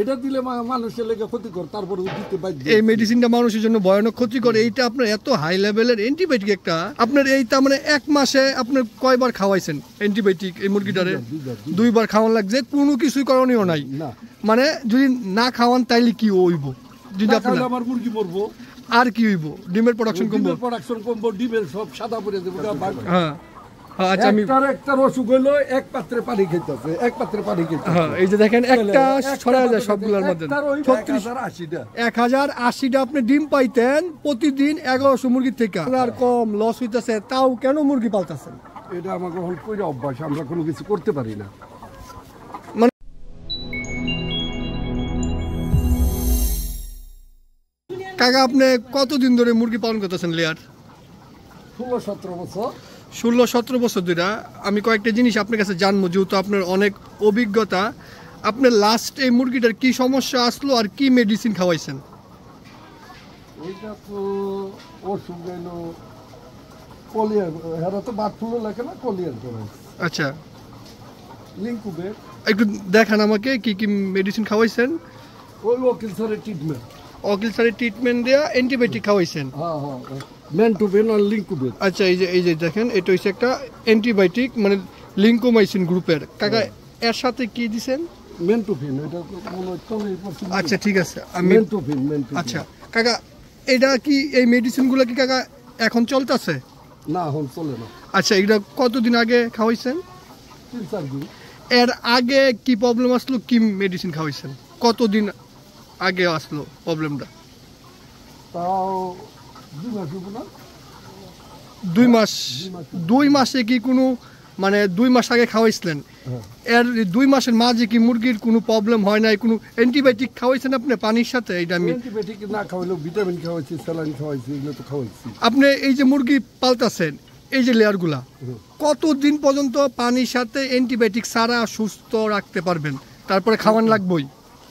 এটা দিলে মানুষের লেগে ক্ষতিকর তারপরে দিতে এই মেডিসিনটা মানুষের জন্য ভয়ানক ক্ষতিকর এইটা আপনার এত হাই লেভেলের অ্যান্টিবায়োটিক একটা আপনার মানে এক মাসে আপনার কয়বার খাওয়াইছেন অ্যান্টিবায়োটিক এই মুরগিটারে দুইবার খাওয়ান লাগছে কোনো কিছুই করণীয় নাই মানে যদি না খাওয়ান তাইলে কি হইব যদি আপনার আমার মুরগি আর কি হইব ডিমের প্রোডাকশন কমবো প্রোডাকশন কমবো ডিমের সব সাদা পড়ে দেবো হ্যাঁ আচ্ছা, হ্যাঁ, প্রতিদিন এগারোশো থেকে আর কম লস হইতেছে তাও কেন মুরগি পালতেছেন এটা অভ্যাস আমরা কোনো কিছু করতে পারি না মানে- কাকা আপনি কতদিন ধরে মুরগি পালন করতেছেন লেয়ার ষোলো সতেরো বছর ষোলো সতেরো বছর ধরে আমি কয়েকটা জিনিস আপনার কাছে জানবো যেহেতু আপনার অনেক অভিজ্ঞতা আপনার লাস্ট এই মুরগিটার কি সমস্যা আসলো আর কি মেডিসিন খাওয়াইছেন আচ্ছা একটু দেখান আমাকে কি কি মেডিসিন খাওয়াইছেন ট্রিটমেন্ট অকিল ট্রিটমেন্ট অ্যান্টিবায়োটিক খাওয়াইছেন হ্যাঁ, হ্যাঁ। ম্যান্টোভেন আর লিঙ্কোভেন আচ্ছা এই যে এই যে দেখেন এটা হচ্ছে একটা অ্যান্টিবায়োটিক মানে লিঙ্কোমাইসিন গ্রুপের কাকা হ্যাঁ। এর সাথে কি দিছেন মেন্টোফিন এটা আচ্ছা ঠিক আছে মেন্টোফিন আচ্ছা কাকা এটা কি এই মেডিসিনগুলো কি কাকা এখন চলতেছে না এখন চলে না আচ্ছা এটা কতদিন আগে খাওয়াইছেন তিন চার দিন এর আগে কি প্রবলেম আসলো কি মেডিসিন খাওয়াইছেন কতদিন আগে আসলো প্রবলেমটা তাও দুই মাস দুই মাসে কি কোনো মানে দুই মাস আগে খাওয়াইছিলেন হ্যাঁ। এর দুই মাসের মাঝে কি মুরগির কোনো প্রবলেম হয় নাই কোনো অ্যান্টিবায়োটিক খাওয়াইছেন আপনি পানির সাথে এটা আমি অ্যান্টিবায়োটিক না খাওয়াইলেও ভিটামিন খাওয়াইছি স্যালাইন খাওয়াইছি এগুলো তো খাওয়াইছি আপনি এই যে মুরগি পালতাছেন এই যে লেয়ারগুলা কতদিন পর্যন্ত পানির সাথে অ্যান্টিবায়োটিক সারা সুস্থ রাখতে পারবেন তারপরে খাওয়ান লাগবেই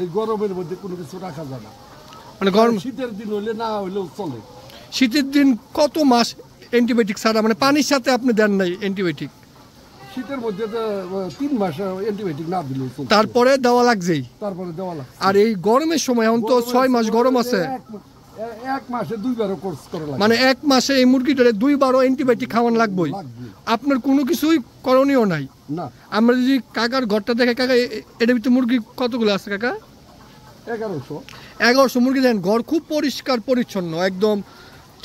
এই গরমের মধ্যে কোনো কিছু রাখা যায় না মানে গরম শীতের দিন হইলে না হইলেও চলে শীতের দিন কত মাস অ্যান্টিবায়োটিক ছাড়া মানে পানির সাথে আপনি দেন নাই অ্যান্টিবায়োটিক শীতের মধ্যে তিন মাস অ্যান্টিবায়োটিক না দিলেও তারপরে দেওয়া লাগছেই তারপরে দেওয়া লাগছে আর এই গরমের সময় এখন তো ছয় মাস গরম আছে এক মাসে দুইবারও কোর্স করা লাগে মানে এক মাসে এই মুরগিটারে দুইবারও অ্যান্টিবায়োটিক খাওয়ানো লাগবেই আপনার কোনো কিছুই করণীয় নাই না আমরা যদি কাকার ঘরটা দেখে কাকা এটা ভিতরে মুরগি কতগুলো আছে কাকা এগারোশো এগারোশো মুরগি দেন ঘর খুব পরিষ্কার পরিচ্ছন্ন একদম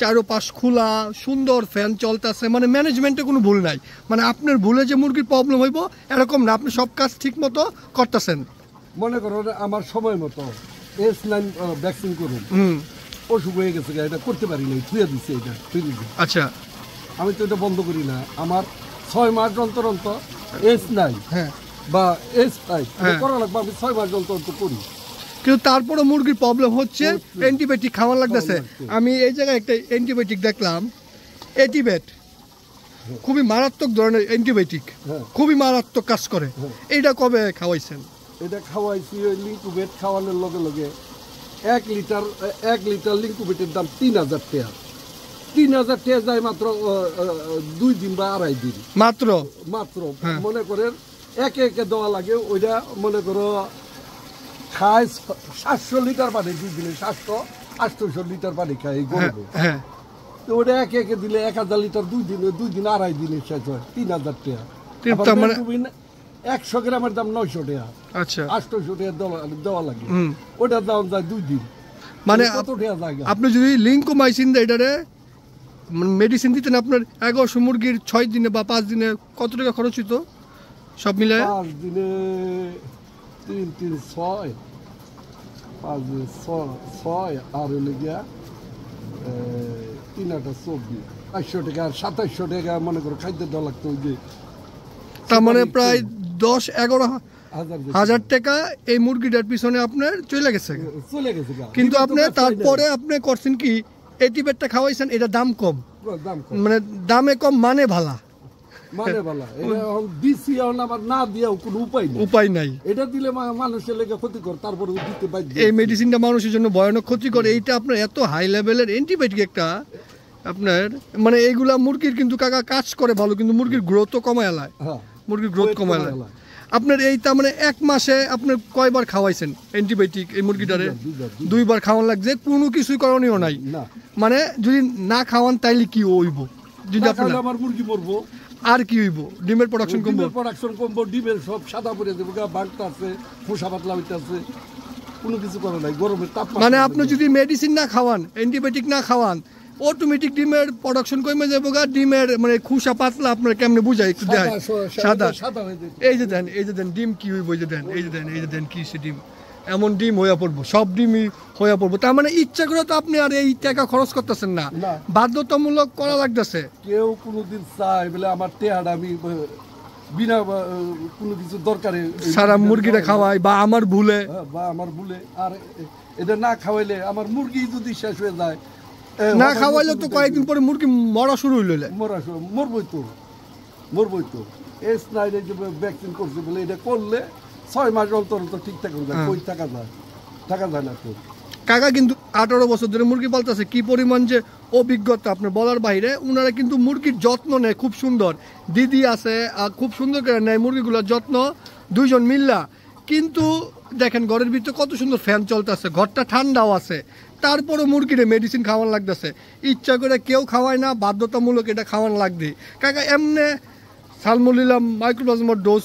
চারোপাশ খোলা সুন্দর ফ্যান চলতেছে মানে ম্যানেজমেন্টে কোনো ভুল নাই মানে আপনার ভুলে যে মুরগির প্রবলেম হইব এরকম না আপনি সব কাজ ঠিক মতো করতেছেন মনে করো আমার সময় মতো এস নাইন ভ্যাকসিন করুন অসুখ হয়ে গেছে এটা করতে পারি নাই ধুয়ে দিচ্ছে এটা আচ্ছা আমি তো এটা বন্ধ করি না আমার ছয় মাস অন্তর অন্তর এস নাই হ্যাঁ বা এস ফাইভ হ্যাঁ। করা লাগবে আমি ছয় মাস অন্তর অন্তর করি কিন্তু তারপরে মুরগির প্রবলেম হচ্ছে অ্যান্টিবায়োটিক খাওয়ার লাগতেছে আমি এই জায়গায় একটা অ্যান্টিবায়োটিক দেখলাম এটিবেট খুবই মারাত্মক ধরনের অ্যান্টিবায়োটিক খুবই মারাত্মক কাজ করে হ্যাঁ। এটা কবে খাওয়াইছেন এটা খাওয়াইছি ওই লিঙ্কুবেট খাওয়ানোর লগে লগে এক লিটার এক লিটার লিঙ্কুবেটের দাম তিন হাজার টেয়ার তিন হাজার টেয়ার যায় মাত্র দুই দিন বা আড়াই দিন মাত্র মাত্র হ্যাঁ। মনে করেন একে একে দেওয়া লাগে ওইটা মনে করো খায় সাতশো লিটার পানি দুই দিলে সাতশো আটশোশো লিটার পানি খায় গরু হ্যাঁ, হ্যাঁ। তো ওটা একে একে দিলে এক হাজার লিটার দুই দিনে দুই দিন আড়াই দিনে শেষ হয় তিন হাজার টাকা মানে- একশো গ্রামের দাম নয়শো টাকা আচ্ছা আটশোশো টাকা দেওয়া লাগে ওটার দাম যায় দুই দিন মানে লাগে আপনি যদি লিঙ্কোমাইসিন এটারে মেডিসিন মানে দিতেন আপনার এগারোশো মুরগির ছয় দিনে বা পাঁচ দিনে কত টাকা খরচ হতো সব মিলে পাঁচ দিনে তিন তিন ছয় পাঁচ ছয় আর হলে গিয়া তিন আটা চব্বিশ বাইশশো টাকা আর সাতাশশো টাকা মনে খাদ্য দেওয়া লাগতো ওই যে তার মানে প্রায় দশ হাজার টাকা এই মুরগিটার পিছনে আপনার চলে গেছে চলে গেছে কিন্তু আপনি তারপরে আপনি করছেন কি এটি বেটটা খাওয়াইছেন এটা দাম কম মানে দামে কম মানে ভালা এইটা আপনার এত হাই আপনার মানে এইগুলা কিন্তু হ্যাঁ। এই তার মানে এক মাসে আপনার কয়বার খাওয়াইছেন অ্যান্টিবায়োটিক এই মুরগিটারে দুইবার খাওয়ান লাগছে কোনো কিছুই করণীয় নাই মানে যদি না খাওয়ান তাইলে কি ওইব যদি আপনার মুরগি মরবো আর কি হইব ডিমের প্রোডাকশন কমবো প্রোডাকশন কমবো ডিমের সব সাদা পড়ে যাবে বাড়তে আছে খোসা পাতলা হইতে আছে কোনো কিছু করে নাই গরমের তাপ মানে আপনি যদি মেডিসিন না খাওয়ান অ্যান্টিবায়োটিক না খাওয়ান অটোমেটিক ডিমের প্রোডাকশন কমে যাবো গা ডিমের মানে খুশা পাতলা আপনার কেমনে বুঝাই একটু দেয় সাদা এই যে দেন এই যে দেন ডিম কি হইব এই যে দেন এই যে দেন এই যে দেন কি সে ডিম এমন ডিম হইয়া পড়বো সব ডিমই হইয়া পড়বো তার মানে ইচ্ছা করে তো আপনি আর এই টাকা খরচ করতেছেন না বাধ্যতামূলক করা লাগতেছে কেউ কোনোদিন চাই বলে আমার টেহাটা আমি বিনা কোনো কিছু দরকারে সারা মুরগিটা খাওয়াই বা আমার ভুলে হ্যাঁ, বা আমার ভুলে আর এটা না খাওয়াইলে আমার মুরগি যদি শেষ হয়ে যায় না খাওয়াইলে তো কয়েকদিন পরে মুরগি মরা শুরু হইল মরা শুরু মরবই তো মরবই তো এস নাইন যে ভ্যাকসিন করছে বলে এটা করলে ছয় মাস অন্তর অন্তর ঠিক থাকুন হ্যাঁ। কই যায় টাকা যায় না তো কাকা কিন্তু আঠারো বছর ধরে মুরগি পালতেছে কি পরিমাণ যে অভিজ্ঞতা আপনার বলার বাইরে ওনারা কিন্তু মুরগির যত্ন নেয় খুব সুন্দর দিদি আছে আর খুব সুন্দর করে নেয় মুরগিগুলোর যত্ন দুইজন মিল্লা কিন্তু দেখেন ঘরের ভিতরে কত সুন্দর ফ্যান চলতেছে ঘরটা ঠান্ডাও আছে তারপরও মুরগিরে মেডিসিন খাওয়ান লাগতেছে ইচ্ছা করে কেউ খাওয়ায় না বাধ্যতামূলক এটা খাওয়ান লাগবে কাকা এমনে সালমুলিলাম মাইক্রোপ্লাজমার ডোজ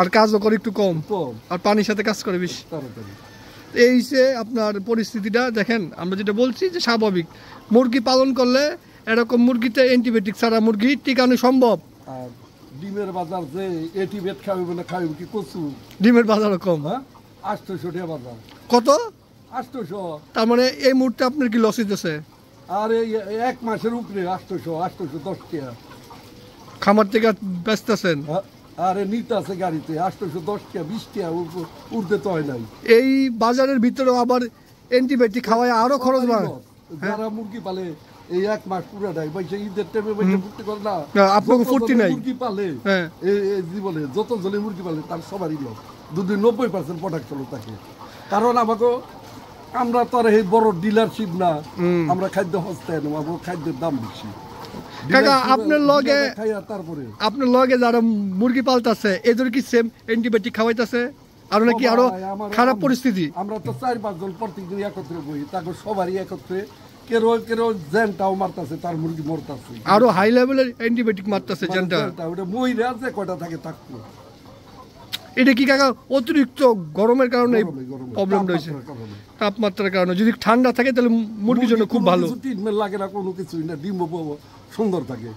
আর কাজও করে একটু কম আর পানির সাথে কাজ করে বেশি এই যে আপনার পরিস্থিতিটা দেখেন আমরা যেটা বলছি যে স্বাভাবিক মুরগি পালন করলে এরকম মুরগিতে অ্যান্টিবায়োটিক ছাড়া মুরগি টিকানো সম্ভব ডিমের বাজার যে এটি এটিবেট খাবে বলে খাবে কি কচু ডিমের বাজার কম হ্যাঁ আটশোশো টাকা বাজার কত আটশোশো তার মানে এই মুহূর্তে আপনার কি লস হইতেছে আর এই এক মাসের উপরে আটশোশো আটশোশো দশ টাকা খামার থেকে বেচতেছেন হ্যাঁ আরে নিতে আছে গাড়িতে দশ টাকা বিশ টাকা উঠতে তো হয় নাই এই বাজারের ভিতরে আবার অ্যান্টিবায়োটিক খাওয়ায় আরো খরচ বাড়ে যারা মুরগি পালে এই এক মাস পুরা নাই ঈদের টাইমে ফুটতে করে না আপনাকে নাই মুরগি পালে হ্যাঁ। এই যত মুরগি পালে তার সবারই দুদিন নব্বই পার্সেন্ট প্রোডাকশন থাকে কারণ আমাকে আমরা তো আর এই বড় ডিলারশিপ না আমরা খাদ্য হস্তায় নেব খাদ্যের দাম বেশি কাকা আপনার লগে আপনার লগে যারা মুরগি এদের কি সেম অ্যান্টিবায়োটিক নাকি আরো খারাপ পরিস্থিতি আমরা তো চার পাঁচজন প্রত্যেকদিন একত্রে বই তাকে সবারই একত্রে মারতাছে তার মুরগি মরতাছে আরো হাই লেভেলের অ্যান্টিবায়োটিক মারতাছে মানে জেনটা ওটা মহিলা আছে কটা থাকে থাকতো এটা কি কাকা অতিরিক্ত গরমের কারণে প্রবলেম রয়েছে তাপমাত্রার কারণে যদি ঠান্ডা থাকে তাহলে মুরগির জন্য খুব ভালো লাগে না কোনো কিছুই না ডিম সুন্দর থাকে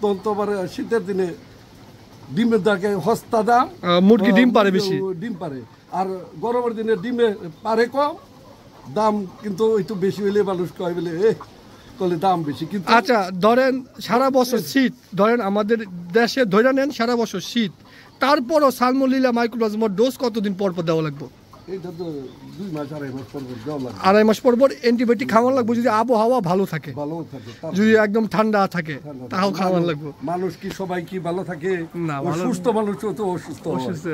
তখন শীতের দিনে ডিমের দাকে হস্তা দাম মুরগি ডিম পারে বেশি ডিম পারে আর গরমের দিনে ডিমে পারে কম দাম কিন্তু একটু বেশি হইলে মানুষ কয় বলে এ দাম বেশি কিন্তু আচ্ছা ধরেন সারা বছর শীত ধরেন আমাদের দেশে ধরে নেন সারা বছর শীত তারপরও সালমোলিলা মাইক্রোপ্লাজমার ডোজ কতদিন পর পর দেওয়া লাগবে আড়াই মাস পর পর অ্যান্টিবায়োটিক খাওয়ান লাগবে যদি আবহাওয়া ভালো থাকে যদি একদম ঠান্ডা থাকে তাও খাওয়ান লাগবে মানুষ কি সবাই কি ভালো থাকে না সুস্থ মানুষ তো অসুস্থ অসুস্থ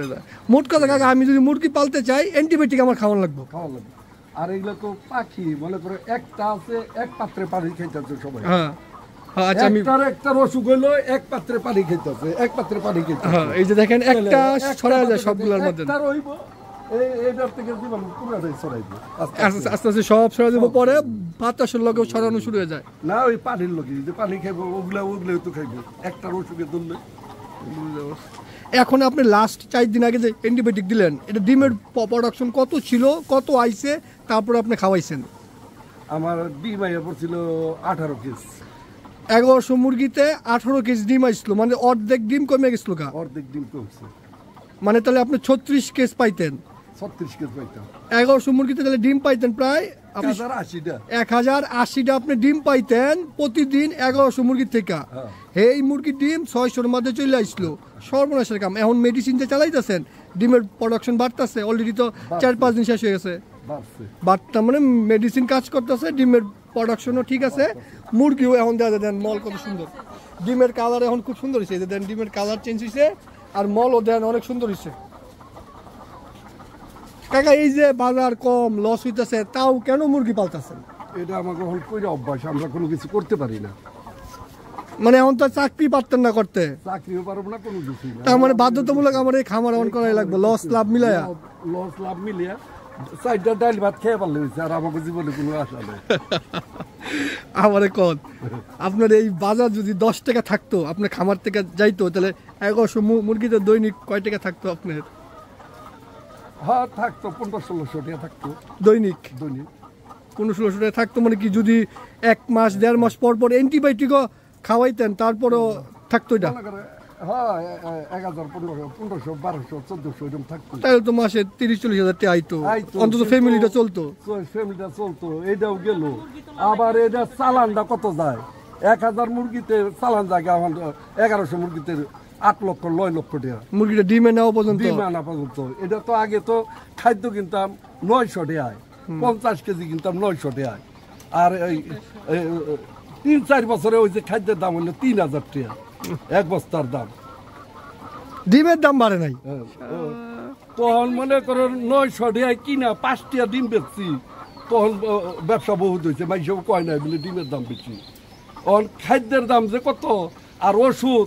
মোট কথা আমি যদি মুরগি পালতে চাই অ্যান্টিবায়োটিক আমার খাওয়ান লাগবে খাওয়ান লাগবে আর এগুলো তো পাখি মনে করো একটা আছে এক পাত্রে পানি খাইতেছে সবাই হ্যাঁ, হ্যাঁ, আচ্ছা, একটার অসুখে অসুখ পরে ছড়ানো শুরু হয়ে যায় না ওই পানির পানি খাইবো ওগুলা খাইবো অসুখের জন্য এখন আপনি লাস্ট চার দিন আগে যে অ্যান্টিবায়োটিক দিলেন এটা ডিমের প্রোডাকশন কত ছিল কত আইছে তারপর আপনি খাওয়াইছেন আমার ডিম আইয়া ছিল আঠারো কেজ এগারোশো মুরগিতে আঠারো কেজ ডিম আসছিল মানে অর্ধেক ডিম কমে গেছিল কা অর্ধেক ডিম কমছে মানে তাহলে আপনি ছত্রিশ কেজ পাইতেন ছত্রিশ কেজি পাইতাম এগারোশো মুরগিতে তাহলে ডিম পাইতেন প্রায় এক হাজার আশিটা আপনি ডিম পাইতেন প্রতিদিন এগারোশো মুরগির থেকে হ্যাঁ। এই মুরগির ডিম ছয়শোর মধ্যে চলে আসলো সর্বনাশের কাম এখন মেডিসিন যে চালাইতেছেন ডিমের প্রোডাকশন বাড়তেছে অলরেডি তো চার পাঁচ দিন শেষ হয়ে গেছে বাড়তাম মানে মেডিসিন কাজ করতেছে ডিমের প্রোডাকশনও ঠিক আছে মুরগিও এখন দেওয়া দেন মল কত সুন্দর ডিমের কালার এখন খুব সুন্দর হয়েছে দেন ডিমের কালার চেঞ্জ হয়েছে আর মলও দেন অনেক সুন্দর হয়েছে কাকা এই যে বাজার কম লস হইতেছে তাও কেন মুরগি পালতেছেন এটা আমার গ্রহণ করে অভ্যাস আমরা কোনো কিছু করতে পারি না মানে এখন তো চাকরি পারতেন না করতে চাকরিও পারবো না কোনো কিছু তার মানে বাধ্যতামূলক আমার এই খামার অন করাই লাগবে লস লাভ মিলাইয়া লস লাভ মিলিয়া চারটা ডাল ভাত খেয়ে পারলে হয়েছে আর আমাকে জীবনে কোনো আশা নেই আমারে কত আপনার এই বাজার যদি দশ টাকা থাকতো আপনার খামার থেকে যাইতো তাহলে এগারোশো মুরগিদের দৈনিক কয় টাকা থাকতো আপনার হ্যাঁ থাকতো পনেরো ষোলোশো টাকা থাকতো দৈনিক দৈনিক পনেরো ষোলোশো টাকা থাকতো মানে কি যদি এক মাস দেড় মাস পর পর অ্যান্টিবায়োটিকও খাওয়াইতেন তারপরও থাকতো এটা হ্যাঁ এক হাজার পনেরোশো পনেরোশো বারোশো চোদ্দোশো এরকম থাকতো তাহলে তো মাসে তিরিশ চল্লিশ হাজার আইতো অন্তত ফ্যামিলিটা চলতো ফ্যামিলিটা চলতো এটাও গেল আবার এটা চালানটা কত যায় এক হাজার মুরগিতে চালান জায়গা আমার এগারোশো মুরগিতে আট লক্ষ নয় লক্ষ টাকা মুরগিটা ডিমে নেওয়া পর্যন্ত ডিমে আনা পর্যন্ত এটা তো আগে তো খাদ্য কিনতাম নয়শো টাকায় পঞ্চাশ কেজি কিনতাম নয়শো টাকায় আর এই তিন চার বছরে ওই যে খাদ্যের দাম হলো তিন হাজার টাকা এক বস্তার দাম ডিমের দাম বাড়ে নাই হ্যাঁ, তখন মনে করো নয়শো টাকায় কিনা পাঁচ টাকা ডিম বেচছি তখন ব্যবসা বহুত হয়েছে মাইসব কয় নাই বলে ডিমের দাম বেশি তখন খাদ্যের দাম যে কত আর ওষুধ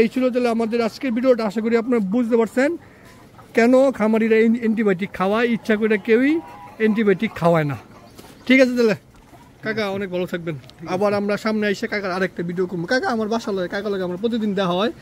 এই ছিল তাহলে আমাদের আজকের ভিডিওটা আশা করি আপনারা বুঝতে পারছেন কেন খামারিরা অ্যান্টিবায়োটিক খাওয়ায় ইচ্ছা করে কেউই অ্যান্টিবায়োটিক খাওয়ায় না ঠিক আছে তাহলে কাকা অনেক ভালো থাকবেন আবার আমরা সামনে এসে কাকার আরেকটা ভিডিও করবো কাকা আমার বাসা লাগে কাকা লাগে আমার প্রতিদিন দেওয়া হয়